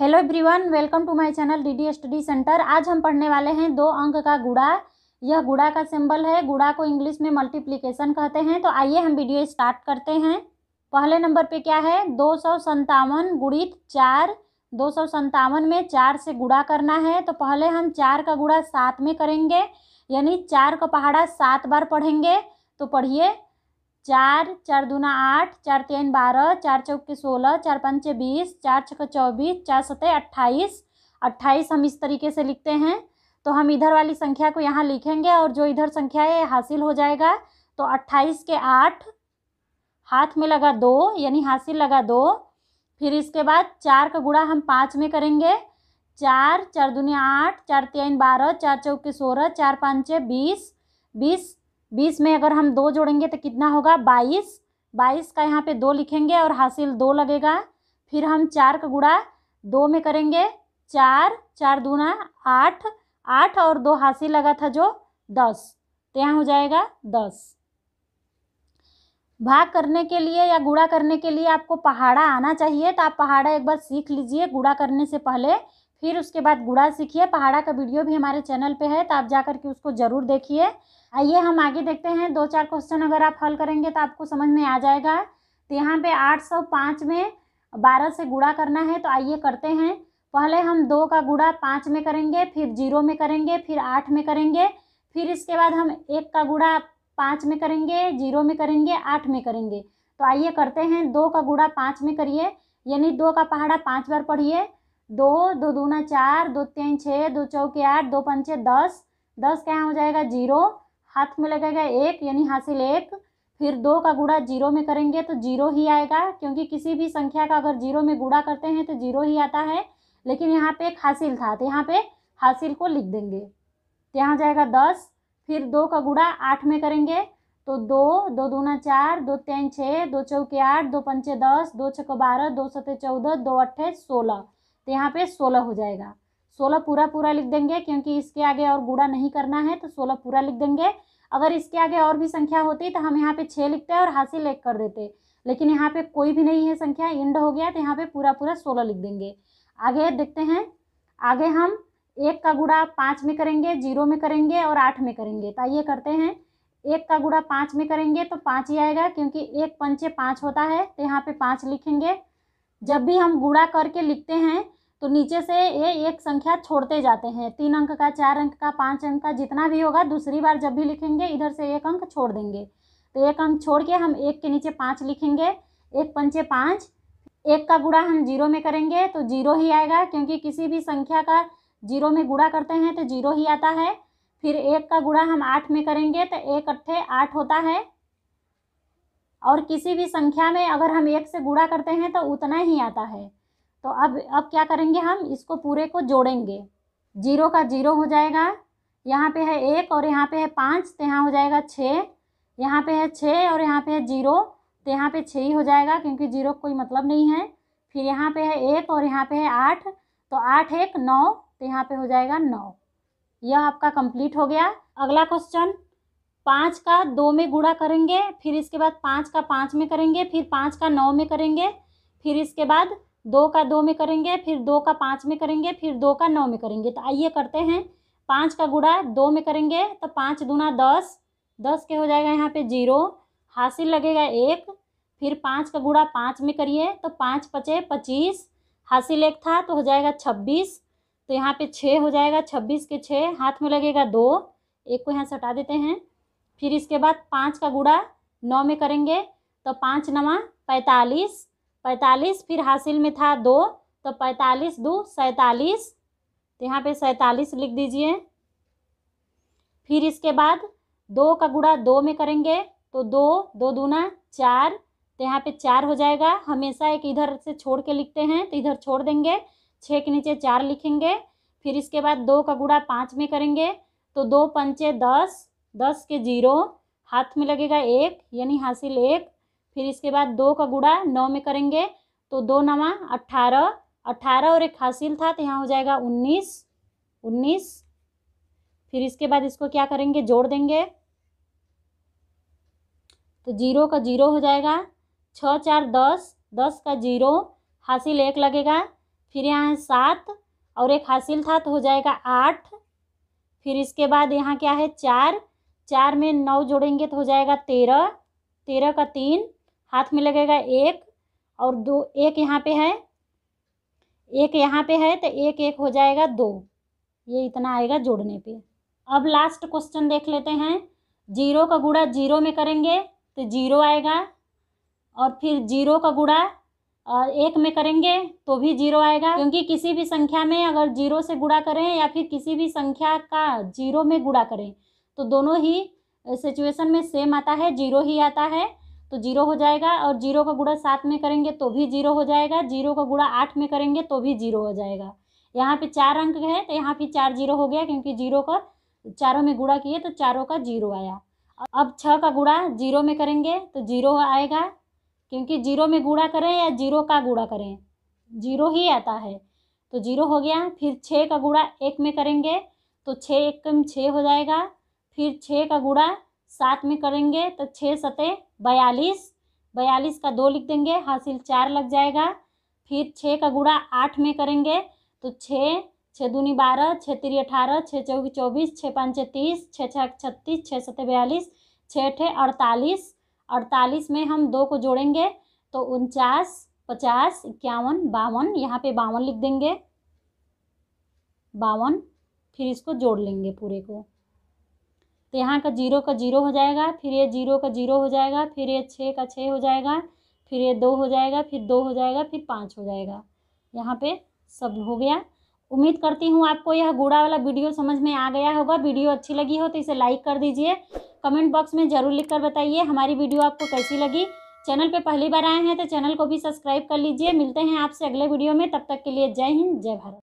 hello everyone welcome to my channel DD study centre आज हम पढ़ने वाले हैं दो अंक का गुड़ा यह गुड़ा का सिंबल है गुड़ा को इंग्लिश में मल्टीप्लिकेशन कहते हैं तो आइए हम वीडियो स्टार्ट करते हैं पहले नंबर पे क्या है दो सौ संतावन गुड़ित चार दो सौ संतावन में चार से गुड़ा करना है तो पहले हम चार का गुड़ा सात में करेंगे यानी चार का पहाड़ा सात बार पढ़ेंगे तो पढ़िए चार चार दूना आठ चार तीन बारह चार चौके सोलह चार पंचे बीस चार छः चौबीस चार सतह अट्ठाईस अट्ठाईस हम इस तरीके से लिखते हैं तो हम इधर वाली संख्या को यहाँ लिखेंगे और जो इधर संख्या है हासिल हो जाएगा तो अट्ठाईस के आठ हाथ में लगा दो यानी हासिल लगा दो फिर इसके बाद चार का गुड़ा हम पाँच में करेंगे चार चार दुनिया आठ चार तीन बारह चार चौके सोलह चार पाँच बीस बीस बीस में अगर हम दो जोड़ेंगे तो कितना होगा बाईस बाईस का यहाँ पे दो लिखेंगे और हासिल दो लगेगा फिर हम चार का गुड़ा दो में करेंगे चार चार दूना आठ आठ और दो हासिल लगा था जो दस तो यहाँ हो जाएगा दस भाग करने के लिए या गुड़ा करने के लिए आपको पहाड़ा आना चाहिए तो आप पहाड़ा एक बार सीख लीजिए गुड़ा करने से पहले फिर उसके बाद गुड़ा सीखिए पहाड़ा का वीडियो भी हमारे चैनल पे है तो आप जा करके उसको ज़रूर देखिए आइए हम आगे देखते हैं दो चार क्वेश्चन अगर आप हल करेंगे तो आपको समझ में आ जाएगा तो यहाँ पे 805 में 12 से गुड़ा करना है तो आइए करते हैं पहले हम दो का गुड़ा पाँच में करेंगे फिर जीरो में करेंगे फिर आठ में करेंगे फिर इसके बाद हम एक का गुड़ा पाँच में करेंगे जीरो में करेंगे आठ में करेंगे तो आइए करते हैं दो का गुड़ा पाँच में करिए यानी दो का पहाड़ा पाँच बार पढ़िए दो दो दूना चार दो तीन छः दो चौके आठ दो पंचे दस दस क्या हो जाएगा जीरो हाथ में लगेगा एक यानी हासिल एक फिर दो का गुड़ा जीरो में करेंगे तो जीरो ही आएगा क्योंकि किसी भी संख्या का अगर जीरो में गुड़ा करते हैं तो जीरो ही आता है लेकिन यहाँ पे एक हासिल था तो यहाँ पे हासिल को लिख देंगे तो यहाँ जाएगा दस फिर दो का गुड़ा आठ में करेंगे तो दो दो दूना चार दो तीन छः दो चौके आठ दो पंचे दस दो छः बारह दो सते चौदह दो अट्ठे सोलह तो यहाँ पे सोलह हो जाएगा सोलह पूरा पूरा लिख देंगे क्योंकि इसके आगे और गुड़ा नहीं करना है तो सोलह पूरा लिख देंगे अगर इसके आगे और भी संख्या होती तो हम यहाँ पे छः लिखते और हासिल एक कर देते लेकिन यहाँ पे कोई भी नहीं है संख्या इंड हो गया तो यहाँ पे पूरा पूरा सोलह लिख देंगे आगे देखते हैं आगे हम एक का गुड़ा पाँच में करेंगे जीरो में करेंगे और आठ में करेंगे तो आइए करते हैं एक का गुड़ा पाँच में करेंगे तो पाँच ही आएगा क्योंकि एक पंचे पाँच होता है तो यहाँ पे पाँच लिखेंगे जब भी हम गुड़ा करके लिखते हैं तो नीचे से ये एक संख्या छोड़ते जाते हैं तीन अंक का चार अंक का पाँच अंक का जितना भी होगा दूसरी बार जब भी लिखेंगे इधर से एक अंक छोड़ देंगे तो एक अंक छोड़ के हम एक के नीचे पाँच लिखेंगे एक पंचे पाँच एक का गुड़ा हम जीरो में करेंगे तो जीरो ही आएगा क्योंकि किसी भी संख्या का जीरो में गुड़ा करते हैं तो जीरो ही आता है फिर एक का गुड़ा हम आठ में करेंगे तो एक अट्ठे आठ होता है और किसी भी संख्या में अगर हम एक से गुड़ा करते हैं तो उतना ही आता है तो अब अब क्या करेंगे हम इसको पूरे को जोड़ेंगे जीरो का जीरो हो जाएगा यहाँ पे है एक और यहाँ पे है पाँच तो यहाँ हो जाएगा छः यहाँ पे है छः और यहाँ पे है जीरो तो यहाँ पे छः ही हो जाएगा क्योंकि जीरो कोई मतलब नहीं है फिर यहाँ पे है एक और यहाँ पे है आठ तो आठ एक नौ तो यहाँ पे हो जाएगा नौ यह आपका कंप्लीट हो गया अगला क्वेश्चन पाँच का दो में गुड़ा करेंगे फिर इसके बाद पाँच का पाँच में करेंगे फिर पाँच का नौ में करेंगे फिर इसके बाद दो का दो में करेंगे फिर दो का पाँच में करेंगे फिर दो का नौ में करेंगे तो आइए करते हैं पाँच का गुड़ा दो में करेंगे तो पाँच दूना दस दस के हो जाएगा यहाँ पे जीरो हासिल लगेगा एक फिर पाँच का गुड़ा पाँच में करिए तो पाँच पचे पच्चीस हासिल एक था तो हो जाएगा छब्बीस तो यहाँ पे छः हो जाएगा छब्बीस के छः हाथ में लगेगा दो एक को यहाँ सटा देते हैं फिर इसके बाद पाँच का गुड़ा नौ में करेंगे तो पाँच नवा पैंतालीस पैंतालीस फिर हासिल में था दो तो पैंतालीस दो सैतालीस तो यहाँ पे सैंतालीस लिख दीजिए फिर इसके बाद दो का गुड़ा दो में करेंगे तो दो दो दूना चार तो यहाँ पे चार हो जाएगा हमेशा एक इधर से छोड़ के लिखते हैं तो इधर छोड़ देंगे छः के नीचे चार लिखेंगे फिर इसके बाद दो का गुड़ा पाँच में करेंगे तो दो पंचे दस दस के जीरो हाथ में लगेगा एक यानी हासिल एक फिर इसके बाद दो का गुड़ा नौ में करेंगे तो दो नवा अट्ठारह अट्ठारह और एक हासिल था तो यहाँ हो जाएगा उन्नीस उन्नीस फिर इसके बाद इसको क्या करेंगे जोड़ देंगे तो जीरो का जीरो हो जाएगा छः चार दस दस का जीरो हासिल एक लगेगा फिर यहाँ है सात और एक हासिल था तो हो जाएगा आठ फिर इसके बाद यहाँ क्या है चार चार में नौ जोड़ेंगे तो हो जाएगा तेरह तेरह का तीन हाथ में लगेगा एक और दो एक यहाँ पे है एक यहाँ पे है तो एक एक हो जाएगा दो ये इतना आएगा जोड़ने पे अब लास्ट क्वेश्चन देख लेते हैं जीरो का गुड़ा जीरो में करेंगे तो जीरो आएगा और फिर जीरो का गुड़ा एक में करेंगे तो भी जीरो आएगा क्योंकि किसी भी संख्या में अगर जीरो से गुड़ा करें या फिर किसी भी संख्या का जीरो में गुड़ा करें तो दोनों ही सिचुएशन में सेम आता है जीरो ही आता है तो जीरो हो जाएगा और जीरो का गुड़ा सात में करेंगे तो भी जीरो हो जाएगा जीरो का गुड़ा आठ में करेंगे तो भी जीरो हो जाएगा यहाँ पे चार अंक है तो यहाँ पे चार जीरो हो गया क्योंकि जीरो का चारों में गुड़ा किए तो चारों का जीरो आया अब छः का गुड़ा जीरो में करेंगे तो जीरो आएगा क्योंकि जीरो में गुड़ा करें या जीरो का गुड़ा करें जीरो ही आता है तो जीरो हो गया फिर छः का गुड़ा एक में करेंगे तो छः एक कम छः हो जाएगा फिर छः का गुड़ा सात में करेंगे तो छः सते बयालीस बयालीस का दो लिख देंगे हासिल चार लग जाएगा फिर छः का गुड़ा आठ में करेंगे तो छः छः दूनी बारह छः तिरी अठारह छः चौकी चौबीस छः पाँच तीस छः छः छत्तीस छः सतह बयालीस छः अठे अड़तालीस अड़तालीस में हम दो को जोड़ेंगे तो उनचास पचास इक्यावन बावन यहाँ पे बावन लिख देंगे बावन फिर इसको जोड़ लेंगे पूरे को तो यहाँ का जीरो का जीरो हो जाएगा फिर ये जीरो का जीरो हो जाएगा फिर ये छः का छः हो जाएगा फिर ये दो हो जाएगा फिर दो हो जाएगा फिर पाँच हो जाएगा यहाँ पे सब हो गया उम्मीद करती हूँ आपको यह गुड़ा वाला वीडियो समझ में आ गया होगा वीडियो अच्छी लगी हो तो इसे लाइक कर दीजिए कमेंट बॉक्स में ज़रूर लिख कर बताइए हमारी वीडियो आपको कैसी लगी चैनल पे पहली बार आए हैं तो चैनल को भी सब्सक्राइब कर लीजिए मिलते हैं आपसे अगले वीडियो में तब तक के लिए जय हिंद जय भारत